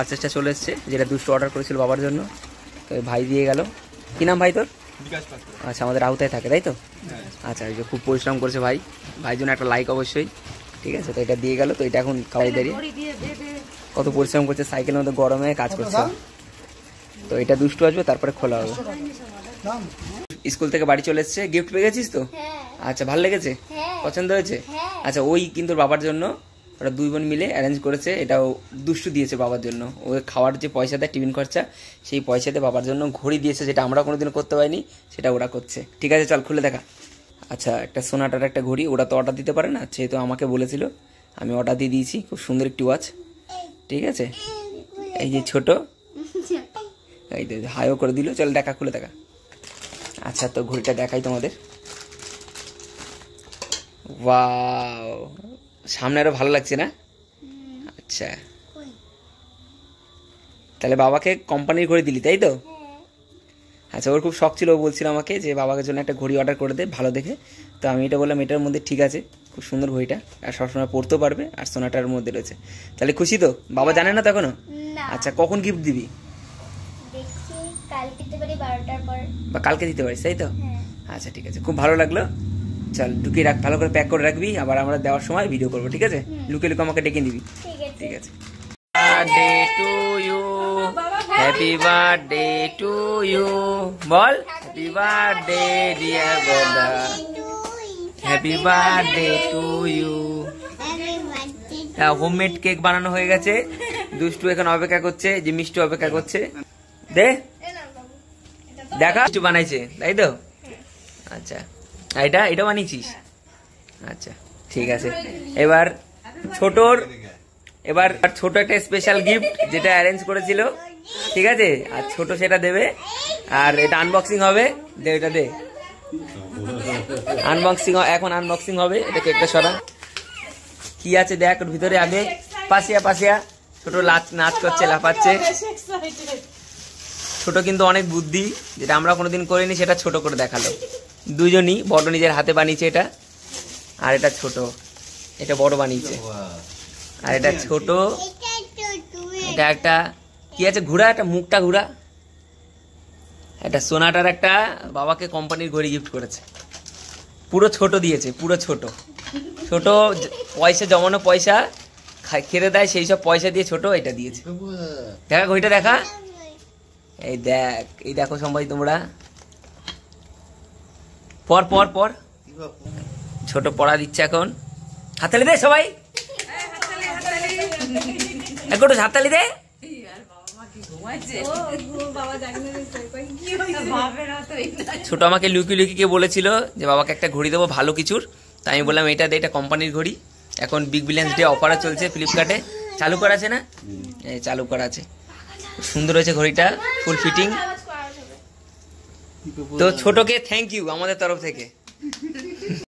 পার্সেসটা চলে এসছে যেটা দুশো অর্ডার করেছিল বাবার জন্য তো ভাই দিয়ে গেল কী নাম ভাই তোর আচ্ছা আমাদের আওতায় থাকে তাই তো হ্যাঁ। আচ্ছা এই যে খুব পরিশ্রম করছে ভাই ভাই জন্য একটা লাইক অবশ্যই ঠিক আছে তো এটা দিয়ে গেল তো এটা এখন খাওয়াই দাঁড়িয়ে কত পরিশ্রম করছে সাইকেলের মধ্যে গরমে কাজ করছে তো এটা দুষ্টু আসবে তারপরে খোলা হবে স্কুল থেকে বাড়ি চলে এসছে গিফট পেয়ে গেছিস তো হ্যাঁ। আচ্ছা ভালো লেগেছে হ্যাঁ। পছন্দ হয়েছে আচ্ছা ওই কিন্তু বাবার জন্য ওরা দুই বোন মিলে অ্যারেঞ্জ করেছে এটাও দুষ্টু দিয়েছে বাবার জন্য ওকে খাওয়ার যে পয়সা দেয় টিফিন খরচা সেই পয়সাতে বাবার জন্য ঘড়ি দিয়েছে যেটা আমরা কোনোদিন করতে পারিনি সেটা ওরা করছে ঠিক আছে চল খুলে দেখা আচ্ছা একটা সোনাটার একটা ঘড়ি ওরা তো অর্ডার দিতে পারে না সেহেতু আমাকে বলেছিল আমি অর্ডার দিয়ে দিয়েছি খুব সুন্দর একটি ওয়াচ ঠিক আছে এই যে ছোট এই হাইও করে দিল চল দেখা খুলে দেখা আচ্ছা তো ঘড়িটা দেখাই তোমাদের সামনে আরো ভালো লাগছে না আচ্ছা তাহলে বাবাকে কোম্পানির ঘড়ি দিলি তাই তো আচ্ছা ওর খুব শখ ছিল ও বলছিল আমাকে যে বাবাকে জন্য একটা ঘড়ি অর্ডার করে দে ভালো দেখে তো আমি এটা বললাম এটার মধ্যে ঠিক আছে খুব সুন্দর ঘড়িটা আর সবসময় পরতেও পারবে আর সোনাটার মধ্যে রয়েছে তাহলে খুশি তো বাবা জানে না তখনও আচ্ছা কখন গিফট দিবি বা কালকে দিতে পারিস তাই তো হ্যাঁ। আচ্ছা ঠিক আছে খুব ভালো লাগলো চল লুকিয়ে রাখ ভালো করে প্যাক করে রাখবি আবার আমরা দেওয়ার সময় ভিডিও করবো ঠিক আছে লুকিয়ে লুকিয়ে আমাকে ডেকে নিবি ঠিক আছে birthday to you happy birthday to you বল happy birthday dear Gada happy birthday to you হ্যাঁ হোমমেড কেক বানানো হয়ে গেছে দুষ্টু এখন অপেক্ষা করছে যে মিষ্টি অপেক্ষা করছে দে দেখা মিষ্টি বানাইছে তাই তো হ্যাঁ। আচ্ছা এটা এটা বানিয়েছিস হ্যাঁ। আচ্ছা ঠিক আছে এবার ছোটর এবার ছোট একটা স্পেশাল গিফট যেটা অ্যারেঞ্জ করেছিল ঠিক আছে আর ছোট সেটা দেবে আর এটা আনবক্সিং হবে দে এটা দে আনবক্সিং এখন আনবক্সিং হবে এটা কেকটা সরা কি আছে দেখ ওর ভিতরে আগে পাশিয়া পাশিয়া ছোট লাচ নাচ করছে লাফাচ্ছে ছোট কিন্তু অনেক বুদ্ধি যেটা আমরা কোনোদিন করিনি সেটা ছোট করে দেখালো দুজনই বড় নিজের হাতে বানিয়েছে এটা আর এটা ছোট এটা বড় বানিয়েছে আর এটা ছোট এটা একটা কি আছে ঘোড়া একটা মুখটা ঘোড়া একটা সোনাটার একটা বাবাকে কোম্পানির ঘড়ি গিফট করেছে পুরো ছোট দিয়েছে পুরো ছোট ছোট পয়সা জমানো পয়সা খেতে দেয় সেই সব পয়সা দিয়ে ছোট এটা দিয়েছে দেখা ঘড়িটা দেখা এই দেখ এই দেখো সম্ভব তোমরা পর পর পর ছোট পড়া দিচ্ছে এখন হাতালি দে সবাই একটু হাতালি দে ছোট আমাকে লুকি লুকি কে বলেছিল যে বাবাকে একটা ঘড়ি দেবো ভালো কিছুর তাই আমি বললাম এটা দে এটা কোম্পানির ঘড়ি এখন বিগ বিলিয়ন্স ডে অফারও চলছে ফ্লিপকার্টে চালু করা আছে না চালু করা আছে সুন্দর হয়েছে ঘড়িটা ফুল ফিটিং তো ছোটকে থ্যাংক ইউ আমাদের তরফ থেকে